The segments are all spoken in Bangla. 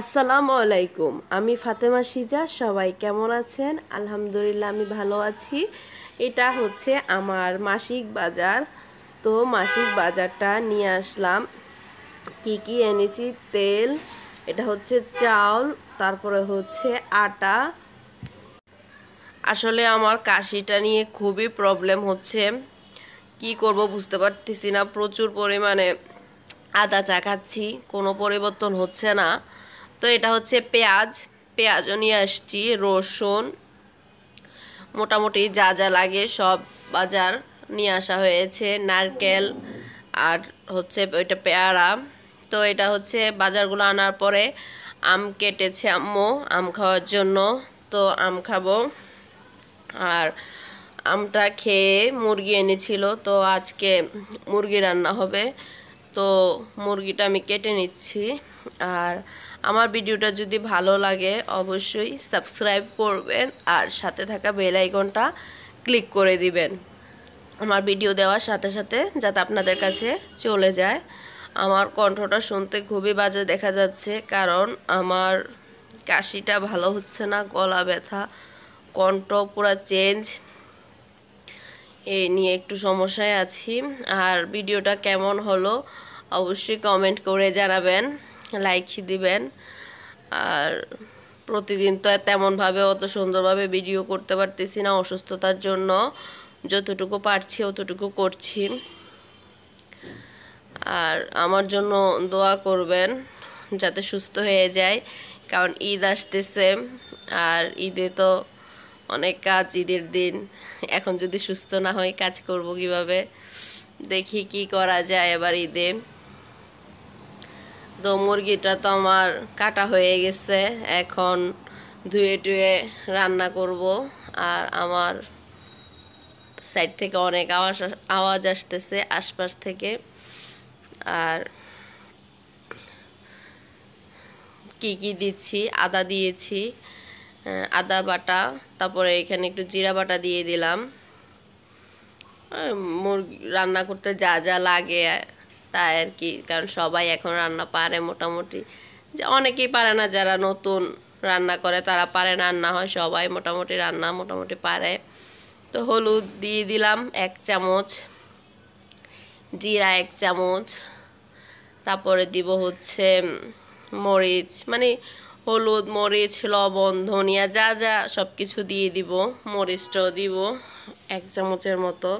আসসালামু আলাইকুম আমি ফাতেমা সিজা সবাই কেমন আছেন আলহামদুলিল্লাহ আমি ভালো আছি এটা হচ্ছে আমার মাসিক বাজার তো মাসিক বাজারটা নিয়ে আসলাম কি কি এনেছি তেল এটা হচ্ছে চাউল তারপরে হচ্ছে আটা আসলে আমার কাশিটা নিয়ে খুবই প্রবলেম হচ্ছে কি করব বুঝতে পারতেছি না প্রচুর পরিমাণে আদা চা খাচ্ছি কোনো পরিবর্তন হচ্ছে না তো এটা হচ্ছে পেঁয়াজ পেঁয়াজও নিয়ে আসছি রসুন মোটামুটি যা যা লাগে সব বাজার নিয়ে আসা হয়েছে নারকেল আর হচ্ছে ওইটা পেয়ারা তো এটা হচ্ছে বাজারগুলো আনার পরে আম কেটেছে আম্মু আম খাওয়ার জন্য তো আম খাবো আর আমটা খেয়ে মুরগি এনেছিল তো আজকে মুরগি রান্না হবে তো মুরগিটা আমি কেটে নিচ্ছি আর আমার ভিডিওটা যদি ভালো লাগে অবশ্যই সাবস্ক্রাইব করবেন আর সাথে থাকা বেল আইকনটা ক্লিক করে দিবেন আমার ভিডিও দেওয়ার সাথে সাথে যাতে আপনাদের কাছে চলে যায় আমার কণ্ঠটা শুনতে খুবই বাজে দেখা যাচ্ছে কারণ আমার কাশিটা ভালো হচ্ছে না গলা ব্যথা কণ্ঠ পুরো চেঞ্জ এই নিয়ে একটু সমস্যায় আছি আর ভিডিওটা কেমন হলো অবশ্যই কমেন্ট করে জানাবেন লাইক দিবেন আর প্রতিদিন তো তেমনভাবে অত সুন্দরভাবে ভিডিও করতে পারতেছি না অসুস্থতার জন্য যতটুকু পারছি অতটুকু করছি আর আমার জন্য দোয়া করবেন যাতে সুস্থ হয়ে যায় কারণ ঈদ আসতেছে আর ঈদে তো অনেক কাজ ঈদের দিন এখন যদি সুস্থ না হয় কাজ করব কিভাবে দেখি কি করা যায় এবার ঈদে তো মুরগিটা তো আমার কাটা হয়ে গেছে এখন ধুয়ে টুয়ে রান্না করব আর আমার সাইড থেকে অনেক আওয়াজ আওয়াজ আসতেছে আশপাশ থেকে আর কি কি দিচ্ছি আদা দিয়েছি আদা বাটা তারপরে এখানে একটু জিরা বাটা দিয়ে দিলাম মুরগি রান্না করতে যা যা লাগে তাই আর কি কারণ সবাই এখন রান্না পারে মোটামুটি যে অনেকেই পারে না যারা নতুন রান্না করে তারা পারে না রান্না হয় সবাই মোটামুটি রান্না মোটামুটি পারে তো হলুদ দিয়ে দিলাম এক চামচ জিরা এক চামচ তারপরে দিব হচ্ছে মরিচ মানে হলুদ মরিচ লবণ ধনিয়া যা যা সব কিছু দিয়ে দিব মরিচটাও দিব এক চামচের মতো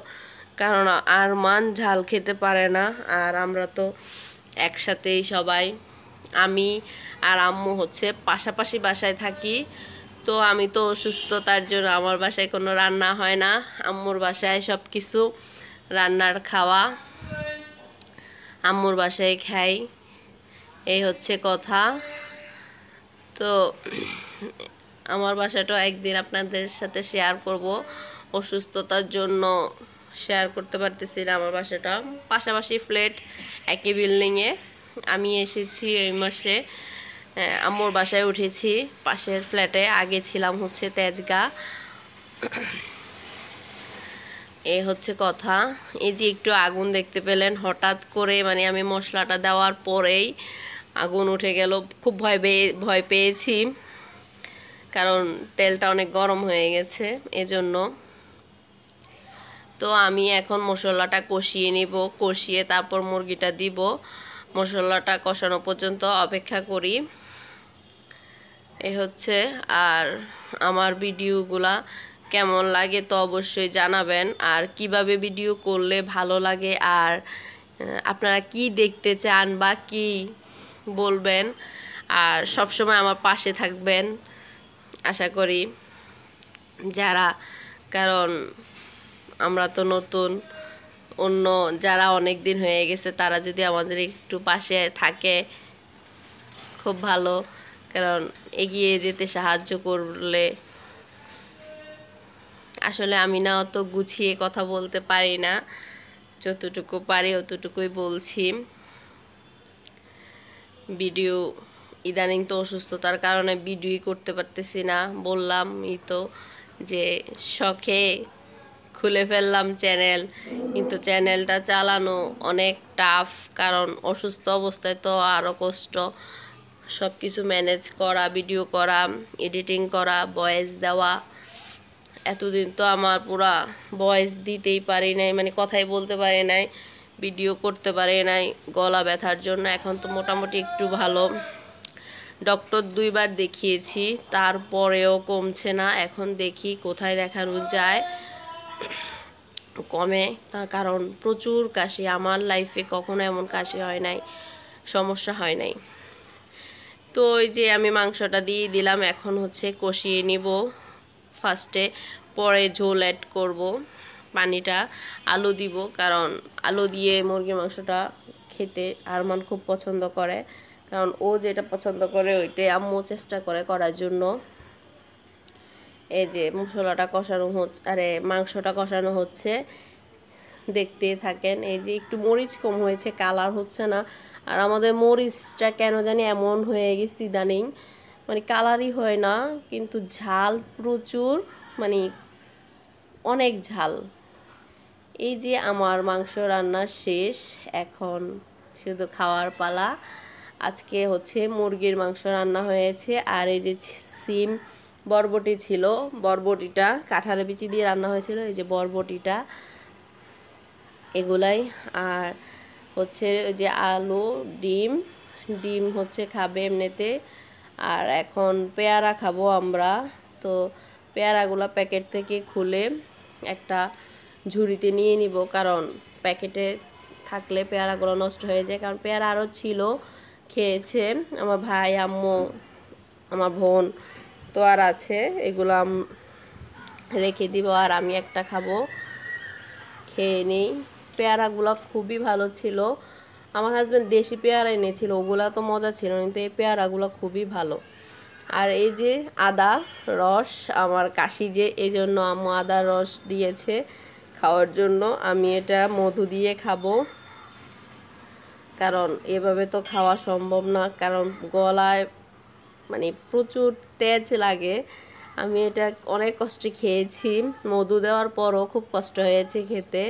কারণ আর মান ঝাল খেতে পারে না আর আমরা তো একসাথেই সবাই আমি আর আম্মু হচ্ছে পাশাপাশি বাসায় থাকি তো আমি তো অসুস্থ তার জন্য আমার বাসায় কোনো রান্না হয় না আম্মুর বাসায় সব কিছু রান্নার খাওয়া আম্মুর বাসায় খাই এই হচ্ছে কথা তো আমার বাসাটাও একদিন আপনাদের সাথে শেয়ার করব অসুস্থতার জন্য শেয়ার করতে পারতেছি না আমার বাসাটা পাশাপাশি ফ্ল্যাট একই বিল্ডিংয়ে আমি এসেছি এই মাসে আমার বাসায় উঠেছি পাশের ফ্ল্যাটে আগে ছিলাম হচ্ছে তেজগা এ হচ্ছে কথা এই যে একটু আগুন দেখতে পেলেন হঠাৎ করে মানে আমি মশলাটা দেওয়ার পরেই আগুন উঠে গেল খুব ভয় পেয়ে ভয় পেয়েছি কারণ তেলটা অনেক গরম হয়ে গেছে এজন্য তো আমি এখন মশলাটা কষিয়ে নিব কষিয়ে তারপর মুরগিটা দিব মশলাটা কষানো পর্যন্ত অপেক্ষা করি এ হচ্ছে আর আমার ভিডিওগুলা কেমন লাগে তো অবশ্যই জানাবেন আর কিভাবে ভিডিও করলে ভালো লাগে আর আপনারা কি দেখতে চান বা কি বলবেন আর সবসময় আমার পাশে থাকবেন আশা করি যারা কারণ আমরা তো নতুন অন্য যারা অনেক দিন হয়ে গেছে তারা যদি আমাদের একটু পাশে থাকে খুব ভালো কারণ এগিয়ে যেতে সাহায্য করলে আসলে আমি না অত গুছিয়ে কথা বলতে পারি না যতটুকু পারি অতটুকুই বলছি ভিডিও ইদানিং তো অসুস্থতার কারণে ভিডিওই করতে পারতেছি না বললাম ই তো যে শখে খুলে ফেললাম চ্যানেল কিন্তু চ্যানেলটা চালানো অনেক টাফ কারণ অসুস্থ অবস্থায় তো আরও কষ্ট সব কিছু ম্যানেজ করা ভিডিও করা এডিটিং করা ভয়েস দেওয়া এতদিন তো আমার পুরা ভয়েস দিতেই পারি নাই মানে কথাই বলতে পারি নাই ভিডিও করতে পারি নাই গলা ব্যথার জন্য এখন তো মোটামুটি একটু ভালো ডক্টর দুইবার দেখিয়েছি তারপরেও কমছে না এখন দেখি কোথায় দেখানো যায় কমে তার কারণ প্রচুর কাশি আমার লাইফে কখনো এমন কাশি হয় নাই সমস্যা হয় নাই তো ওই যে আমি মাংসটা দিয়ে দিলাম এখন হচ্ছে কষিয়ে নিব ফার্স্টে পরে ঝোল অ্যাড করব পানিটা আলু দিব কারণ আলু দিয়ে মুরগির মাংসটা খেতে আরমান খুব পছন্দ করে কারণ ও যেটা পছন্দ করে ওইটাই আম্মু চেষ্টা করে করার জন্য এই যে মশলাটা কষানো হচ্ছে আরে মাংসটা কষানো হচ্ছে দেখতে থাকেন এই যে একটু মরিচ কম হয়েছে কালার হচ্ছে না আর আমাদের মরিচটা কেন জানি এমন হয়ে গেছি দানিং মানে কালারই হয় না কিন্তু ঝাল প্রচুর মানে অনেক ঝাল এই যে আমার মাংস রান্না শেষ এখন শুধু খাওয়ার পালা আজকে হচ্ছে মুরগির মাংস রান্না হয়েছে আর এই যে সিম বরবটি ছিল বরবটিটা কাঁঠালের বিচি দিয়ে রান্না হয়েছিল এই যে বরবটিটা এগুলাই আর হচ্ছে যে আলু ডিম ডিম হচ্ছে খাবে এমনিতে আর এখন পেয়ারা খাবো আমরা তো পেয়ারাগুলো প্যাকেট থেকে খুলে একটা ঝুড়িতে নিয়ে নিব কারণ প্যাকেটে থাকলে পেয়ারাগুলো নষ্ট হয়ে যায় কারণ পেয়ারা আরও ছিল খেয়েছে আমার ভাই আম্মু আমার বোন তো আর আছে এগুলো রেখে দিব আর আমি একটা খাবো খেয়ে নিই পেয়ারাগুলো খুবই ভালো ছিল আমার হাজব্যান্ড দেশি পেয়ারা এনেছিল ওগুলো তো মজা ছিল কিন্তু এই পেয়ারাগুলো খুবই ভালো আর এই যে আদা রস আমার কাশি যে এই জন্য আম্মু আদা রস দিয়েছে খাওয়ার জন্য আমি এটা মধু দিয়ে খাবো কারণ এভাবে তো খাওয়া সম্ভব না কারণ গলায় মানে প্রচুর তেজ লাগে আমি এটা অনেক কষ্টে খেয়েছি মধু দেওয়ার পরও খুব কষ্ট হয়েছে খেতে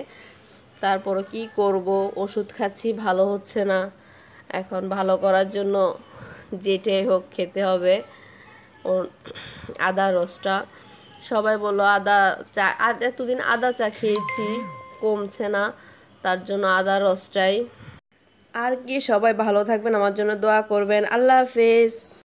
তারপরও কি করব ওষুধ খাচ্ছি ভালো হচ্ছে না এখন ভালো করার জন্য যেটাই হোক খেতে হবে আদা রসটা সবাই বললো আদা চা এতদিন আদা চা খেয়েছি কমছে না তার জন্য আদা রসটাই আর কি সবাই ভালো থাকবেন আমার জন্য দোয়া করবেন আল্লাহ হাফেজ